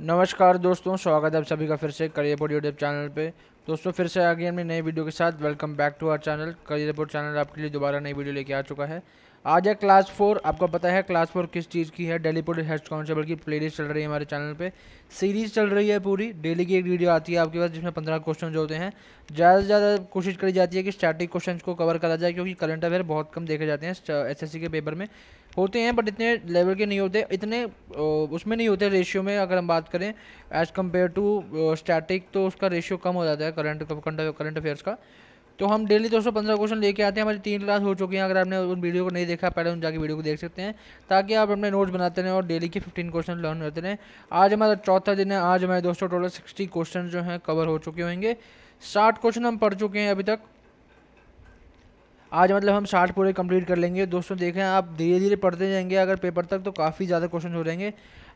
नमस्कार दोस्तों स्वागत है आप सभी का फिर से करियर रिपोर्ट यूट्यूब चैनल पे दोस्तों फिर से आगे हमने नई वीडियो के साथ welcome back to our channel career report channel आपके लिए दोबारा नई वीडियो लेके आ चुका है आज है क्लास फोर आपको पता है क्लास फोर किस चीज़ की है डेली पुलिस हेड कॉन्स्टेबल की प्लेलिस्ट चल रही है हमारे चैनल पे सीरीज़ चल रही है पूरी डेली की एक वीडियो आती है आपके पास जिसमें पंद्रह क्वेश्चन होते हैं ज़्यादा से ज़्यादा कोशिश करी जाती है कि स्टैटिक क्वेश्चन को कवर करा जाए क्योंकि करंट अफेयर बहुत कम देखे जाते हैं एस के पेपर में होते हैं बट इतने लेवल के नहीं होते इतने उसमें नहीं होते रेशियो में अगर हम बात करें एज़ कम्पेयर टू स्टैटिक तो उसका रेशियो कम हो जाता है करंट करंट अफेयर्स का तो हम डेली दोस्तों पंद्रह क्वेश्चन लेके आते हैं हमारी तीन क्लास हो चुकी हैं अगर आपने उन वीडियो को नहीं देखा पहले उन जाके वीडियो को देख सकते हैं ताकि आप अपने नोट्स बनाते रहें और डेली के फिफ्टीन क्वेश्चन लर्न करते रहें आज हमारा चौथा दिन है आज हमारे दोस्तों टोटल सिक्सटी क्वेश्चन जो हैं कवर हो चुके होंगे साठ क्वेश्चन हम पढ़ चुके हैं अभी तक आज मतलब हम साठ पूरे कंप्लीट कर लेंगे दोस्तों देखें आप धीरे धीरे पढ़ते जाएंगे अगर पेपर तक तो काफ़ी ज़्यादा क्वेश्चन हो जाएंगे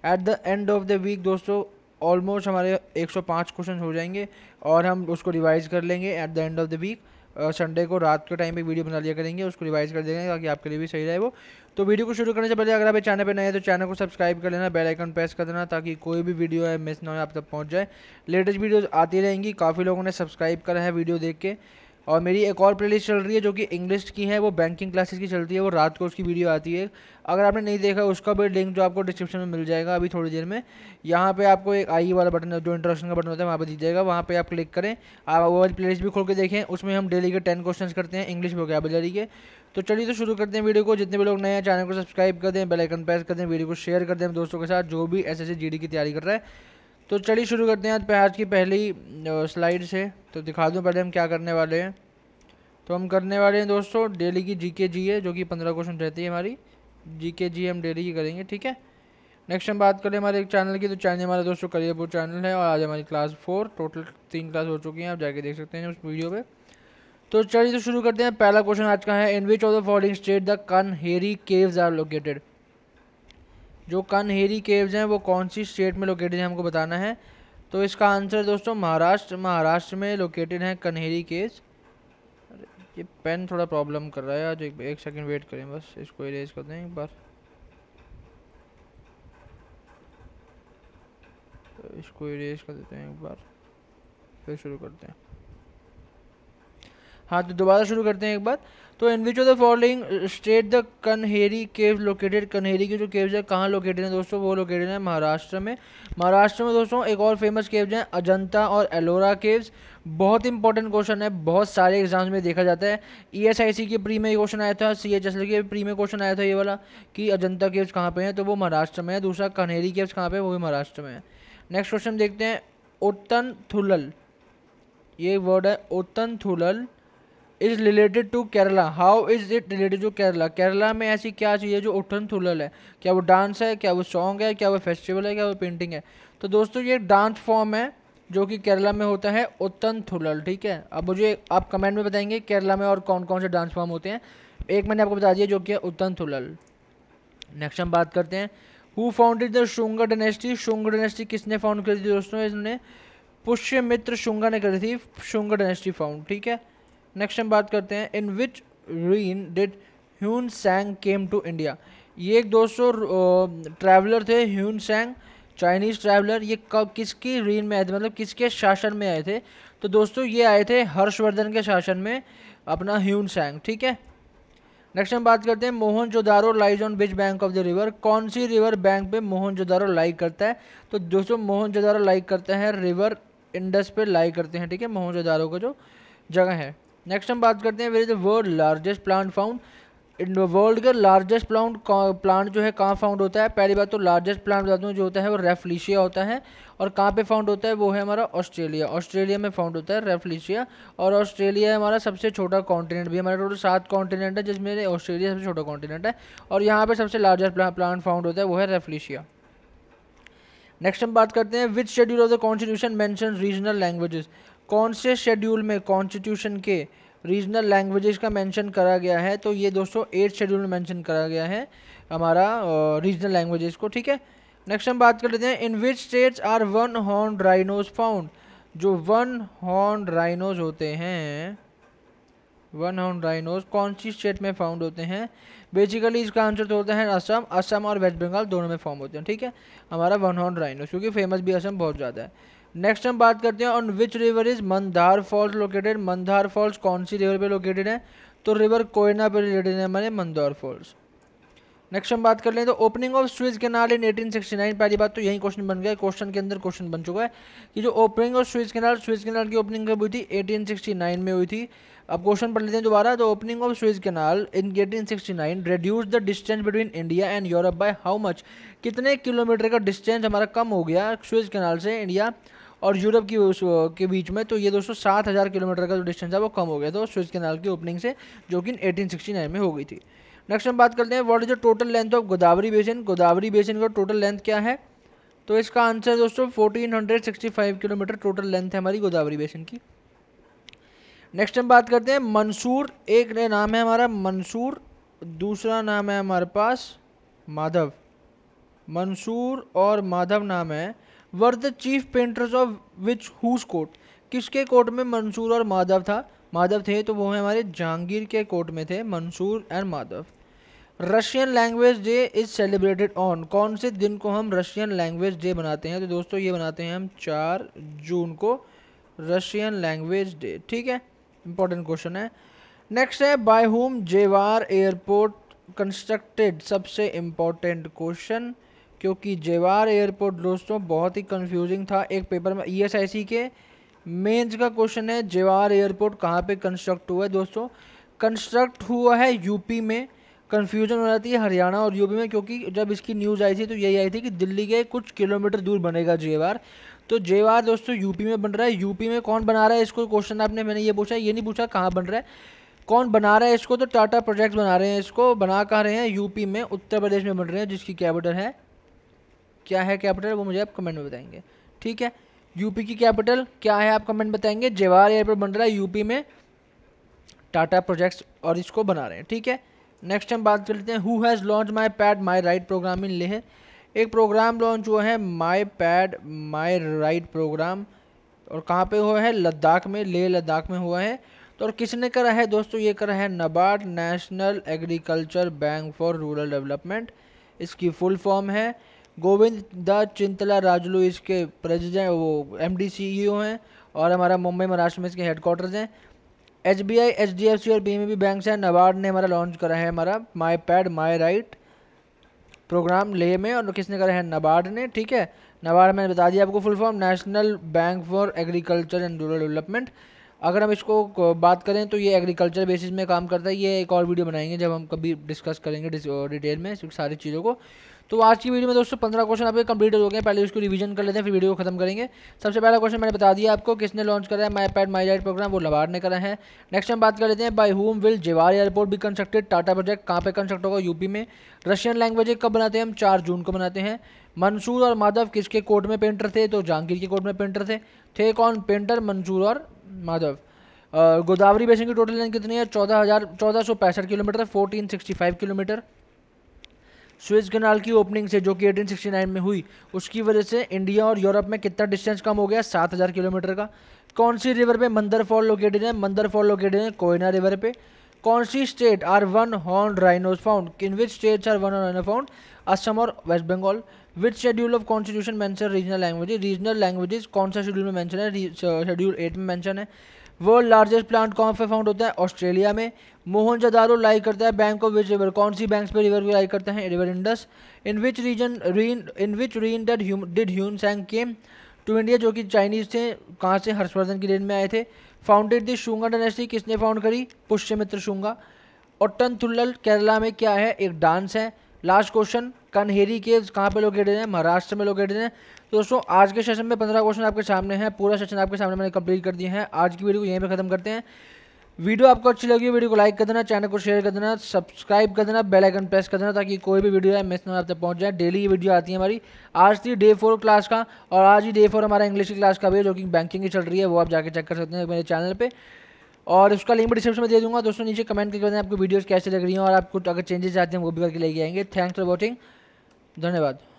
at the end of the week दोस्तों ऑलमोस्ट हमारे 105 क्वेश्चन हो जाएंगे और हम उसको रिवाइज कर लेंगे at the end of the week Sunday को रात के टाइम पर वीडियो बना लिया करेंगे उसको रिवाइज कर देंगे ताकि आपके लिए भी सही रहे वो तो वीडियो को शुरू करने से पहले अगर आप चैनल पर नए हैं तो चैनल को सब्सक्राइब कर लेना बेल आइकन प्रेस कर देना ताकि कोई भी वीडियो है मिस ना हो आप तक पहुँच जाए लेटेस्ट वीडियोज़ आती रहेंगी काफ़ी लोगों ने सब्सक्राइब करा है वीडियो देख के और मेरी एक और प्लेलिस्ट चल रही है जो कि इंग्लिश की है वो बैंकिंग क्लासेस की चलती है वो रात को उसकी वीडियो आती है अगर आपने नहीं देखा उसका भी लिंक जो आपको डिस्क्रिप्शन में मिल जाएगा अभी थोड़ी देर में यहाँ पे आपको एक आई वाला बटन जो इंट्रोडक्शन का बटन होता है वहाँ पर दी जाएगा वहाँ पर आप क्लिक करें आप वो वाली प्लेलिस्ट भी खोल के देखें उसमें हम डेली के टेन क्वेश्चन करते हैं इंग्लिश वोकेबलरी के तो चलिए तो शुरू करते हैं वीडियो को जितने भी लोग नए हैं चैनल को सब्सक्राइब कर दें बेलाइकन प्रेस कर दें वीडियो को शेयर कर दें दोस्तों के साथ जो भी एस एस की तैयारी कर रहा है तो चलिए शुरू करते हैं आज आज की पहली स्लाइड से तो दिखा दूँ पहले हम क्या करने वाले हैं तो हम करने वाले हैं दोस्तों डेली की जी के जी है जो कि पंद्रह क्वेश्चन रहती है हमारी जी के जी हम डेली की करेंगे ठीक है नेक्स्ट हम बात करें हमारे एक चैनल की तो चैनल हमारे दोस्तों करियर चैनल है और आज हमारी क्लास फोर टोटल तीन क्लास हो चुकी हैं आप जाके देख सकते हैं उस वीडियो पर तो चलिए तो शुरू करते हैं पहला क्वेश्चन आज का है in which of the following state the Kanheri caves are located जो कन्हेरी केव्स हैं वो कौन सी स्टेट में लोकेटेड हैं हमको बताना है तो इसका आंसर दोस्तों महाराष्ट्र महाराष्ट्र में लोकेटेड हैं कन्हेरी केव्स ये पेन थोड़ा प्रॉब्लम कर रहा है आज एक, एक सेकंड वेट करें बस इसको इरेज कर दें एक बार तो इसको इरेज कर देते हैं एक बार फिर शुरू करते हैं हाँ तो दोबारा शुरू करते हैं एक बार तो in which of the following state the Kanheri cave located Kanheri की जो केव्स है कहाँ लोकेटेड हैं दोस्तों वो लोकेटेड हैं महाराष्ट्र में महाराष्ट्र में दोस्तों एक और फेमस केव्स हैं अजंता और एलोरा केव्स बहुत इंपॉर्टेंट क्वेश्चन है बहुत सारे एग्जाम्स में देखा जाता है ई एस आई सी के प्री में क्वेश्चन आया था सी एच एस एल के प्री में क्वेश्चन आया था ये वाला कि अजंता केव्स कहाँ पे हैं तो वो महाराष्ट्र में है दूसरा कन्हेरी केव्स कहाँ पे वो भी महाराष्ट्र में है नेक्स्ट क्वेश्चन देखते हैं ओतन थुलल ये वर्ड है Ottan Thullal is related to Kerala how is it related to Kerala Kerala में ऐसी क्या चीज़ है जो उठन थुलल है क्या वो डांस है क्या वो सॉन्ग है क्या वो फेस्टिवल है क्या वो पेंटिंग है तो दोस्तों ये डांस फॉर्म है जो कि केरला में होता है उत्तन थुलल ठीक है अब मुझे आप कमेंट में बताएंगे केरला में और कौन कौन से डांस फॉर्म होते हैं एक मैंने आपको बता दिया जो कि है उत्तन थुलल नेक्स्ट हम बात करते हैं who founded the Shunga dynasty Shunga dynasty किसने फाउंड करी थी दोस्तों इसने पुष्य मित्र शुंगा ने करी थी शुंगा डायनेस्टी फाउंड ठीक है नेक्स्ट हम बात करते हैं in which reign did Hiuen Tsang came to India ये एक दोस्तों ट्रैवलर थे ह्यून सैंग चाइनीज़ ट्रैवलर ये कब किसकी रीन में आए थे मतलब किसके शासन में आए थे तो दोस्तों ये आए थे हर्षवर्धन के शासन में अपना ह्यून सैंग ठीक है नेक्स्ट हम बात करते हैं Mohenjodaro lies on which bank of the river कौन सी रिवर बैंक पे मोहन जोदारो लाइक करता है तो दोस्तों मोहन जोदारो लाइक करते हैं रिवर इंडस पे लाइक करते हैं ठीक है मोहन जोदारो का जो जगह है नेक्स्ट हम बात करते हैं where is the world largest plant found world का लार्जेस्ट प्लांट प्लांट जो है कहाँ फाउंड होता है पहली बात तो लार्जेस्ट प्लांट बताते हैं जो होता है वो रेफलीशिया होता है और कहाँ पे फाउंड होता है वो है हमारा ऑस्ट्रेलिया ऑस्ट्रेलिया में फाउंड होता है रेफलीशिया और ऑस्ट्रेलिया हमारा सबसे छोटा कॉन्टिनेंट भी हमारा टोटल सात कॉन्टिनेंट है जिसमें ऑस्ट्रेलिया सबसे छोटा कॉन्टिनेंट है और यहाँ पर सबसे लार्जेस्ट प्लांट फाउंड होता है वो है रेफलीशिया नेक्स्ट हम बात करते हैं which schedule of the constitution mention regional languages कौन से शेड्यूल में कॉन्स्टिट्यूशन के रीजनल लैंग्वेजेस का मेंशन करा गया है तो ये दोस्तों एट शेड्यूल में मेंशन करा गया है हमारा रीजनल लैंग्वेजेस को ठीक है नेक्स्ट हम बात कर लेते हैं in which states are one horn rhinos found जो वन हॉर्न राइनोज होते हैं वन हॉर्न राइनोज कौन सी स्टेट में फाउंड होते हैं बेसिकली इसका आंसर तो होता है असम असम और वेस्ट बंगाल दोनों में फॉर्म होते हैं ठीक है हमारा वन हॉर्न राइनोज क्योंकि फेमस भी असम बहुत ज़्यादा है नेक्स्ट हम बात करते हैं on which river is Mandar falls located Mandar falls कौन सी रिवर पे लोकेटेड है तो रिवर कोयना पे रिलेटेड है हमारे मंदार फॉल्स नेक्स्ट हम बात कर लें तो opening of Suez canal in 1869 पहली बात तो यही क्वेश्चन बन गया क्वेश्चन के अंदर क्वेश्चन बन चुका है कि जो opening of Suez canal Suez canal की ओपनिंग कब हुई थी 1869 में हुई थी अब क्वेश्चन पढ़ लेते हैं दोबारा तो opening of Suez canal in 1869 reduce the distance between India and Europe by how much कितने किलोमीटर का डिस्टेंस हमारा कम हो गया स्विज कैनाल से इंडिया और यूरोप की उस के बीच में तो ये दोस्तों सात हज़ार किलोमीटर का जो डिस्टेंस है वो कम हो गया था स्विस कैनाल की ओपनिंग से जो कि एटीन सिक्सटी नाइन में हो गई थी नेक्स्ट हम बात करते हैं world is total length of Godavari basin Godavari basin का टोटल लेंथ क्या है तो इसका आंसर दोस्तों फाइव किलोमीटर टोटल लेंथ है हमारी गोदावरी बेसिन की नेक्स्ट हम बात करते हैं मंसूर एक नाम है हमारा मंसूर दूसरा नाम है हमारे पास माधव मंसूर और माधव नाम है were the chief painters of which whose court किसके कोर्ट में मंसूर और माधव था माधव थे तो वो है हमारे जहांगीर के कोर्ट में थे Mansur and Madhav Russian language day is celebrated on कौन से दिन को हम रशियन लैंग्वेज डे बनाते हैं तो दोस्तों ये बनाते हैं हम चार जून को रशियन लैंग्वेज डे ठीक है इंपॉर्टेंट क्वेश्चन है नेक्स्ट है by whom Jewar airport constructed सबसे इंपॉर्टेंट क्वेश्चन क्योंकि जेवार एयरपोर्ट दोस्तों बहुत ही कंफ्यूजिंग था एक पेपर में ईएसआईसी e के मेंस का क्वेश्चन है जेवार एयरपोर्ट कहाँ पे कंस्ट्रक्ट हुआ है दोस्तों कंस्ट्रक्ट हुआ है यूपी में कन्फ्यूजन हो जाती है हरियाणा और यूपी में क्योंकि जब इसकी न्यूज़ आई थी तो यही आई थी कि दिल्ली के कुछ किलोमीटर दूर बनेगा जेवार तो जेवार दोस्तों यूपी में बन रहा है यूपी में कौन बना रहा है इसको क्वेश्चन आपने मैंने ये पूछा ये नहीं पूछा कहाँ बन रहा है कौन बना रहा है इसको तो टाटा प्रोजेक्ट्स बना रहे हैं इसको बना कह रहे हैं यूपी में उत्तर प्रदेश में बन रहे हैं जिसकी कैपिटल है क्या है कैपिटल वो मुझे आप कमेंट में बताएंगे ठीक है यूपी की कैपिटल क्या है आप कमेंट बताएंगे जवाहर एयरपोर्ट बन रहा है यूपी में टाटा प्रोजेक्ट्स और इसको बना रहे हैं ठीक है नेक्स्ट हम बात कर लेते हैं who has launch my pad my right program in Leh एक प्रोग्राम लॉन्च हुआ है my pad my right program और कहाँ पे हुआ है लद्दाख में लेह लद्दाख में हुआ है तो और किसने करा है दोस्तों ये करा है NABARD national agriculture bank for rural development इसकी फुल फॉर्म है गोविंद दास चिंतला राजलू इसके प्रेजिडेंट वो एम डी सी ई ओ हैं और हमारा मुंबई महाराष्ट्र में इसके हेडक्वार्टर्स हैं H B I H D F C और बी एम बी बैंक हैं नबार्ड ने हमारा लॉन्च करा है हमारा my pad my right program Leh में और किसने करा है नबार्ड ने ठीक है नबार्ड मैंने बता दिया आपको full form national bank for agriculture and rural development अगर हम इसको बात करें तो ये एग्रीकल्चर बेसिस में काम करता है ये एक और वीडियो बनाएंगे जब हम कभी डिस्कस करेंगे डिटेल में सारी चीज़ों को तो आज की वीडियो में दोस्तों पंद्रह क्वेश्चन आपके कंप्लीट हो गए पहले उसको रिवीजन कर लेते हैं फिर वीडियो को खत्म करेंगे सबसे पहला क्वेश्चन मैंने बता दिया आपको किसने लॉन्च करा है my pad my light program वो लबार ने करा है नेक्स्ट हम बात कर लेते हैं by whom will Jewar airport भी कंस्ट्रक्टेड टाटा प्रोजेक्ट कहाँ पर कंस्ट्रक्ट होगा यूपी में रशियन लैंग्वेज कब बनाते हैं हम चार जून को बनाते हैं मंसूर और माधव किसके कोर्ट में पेंटर थे तो जहांगीर के कोर्ट में पेंटर थे थे कौन पेंटर मंसूर और माधव गोदावरी बेसिन की टोटल लेंथ कितनी है चौदह हज़ार चौदह सौ पैंसठ kilometre fourteen sixty five kilometre Suez canal की ओपनिंग से जो कि 1869 में हुई उसकी वजह से इंडिया और यूरोप में कितना डिस्टेंस कम हो गया सात हज़ार किलोमीटर का कौन सी रिवर पे मंदर फॉल लोकेटेड है मंदर फॉल लोकेटेड है कोयना रिवर पे कौन सी state are one horn rhinos found किन which states are one horn rhino found Assam और west Bengal which schedule of constitution mention regional languages regional languages कौन सा शेड्यूल में मैंशन है शेड्यूल एट में मैंशन है वर्ल्ड लार्जेस्ट प्लांट कौन पे फाउंड होता है ऑस्ट्रेलिया में मोहन जदारो लाई करता है बैंक ऑफ विच रिवर कौन सी बैंक पे रिवर लाई करते हैं river Indus in which region reign in which reign date did Hiuen Tsang came to India जो कि चाइनीज थे कहाँ से हर्षवर्धन की रेन में आए थे फाउंडेड दि शुंगा डायनेस्टी किसने फाउंड करी पुष्यमित्र शुंगा और टन थुल्लल केरला में क्या है एक डांस है लास्ट क्वेश्चन कनहेरी केव्स कहाँ पे लोकेटेड हैं महाराष्ट्र में लोकेटेड हैं तो दोस्तों आज के सेशन में पंद्रह क्वेश्चन आपके सामने हैं पूरा सेशन आपके सामने मैंने कंप्लीट कर दिया है आज की वीडियो को यहीं पे खत्म करते हैं वीडियो आपको अच्छी लगी वीडियो को लाइक कर देना चैनल को शेयर कर देना सब्सक्राइब कर देना बेल आइकन प्रेस कर देना ताकि कोई भी वीडियो है मिस ना आप तक पहुंच जाए डेली ये वीडियो आती है हमारी आज थी डे फोर क्लास का और आज ही डे फोर हमारा इंग्लिश की क्लास का भी जो कि बैंकिंग की चल रही है वो आप जाकर चेक कर सकते हैं मेरे चैनल पर और उसका लिंक डिस्क्रिप्शन में दे दूँगा दोस्तों नीचे कमेंट करके बताएं आपको वीडियोज़ कैसे लग रही हैं और आप कुछ अगर चेंजेस चाहते हैं वो भी करके लेके आएंगे थैंक्स फॉर वॉचिंग धन्यवाद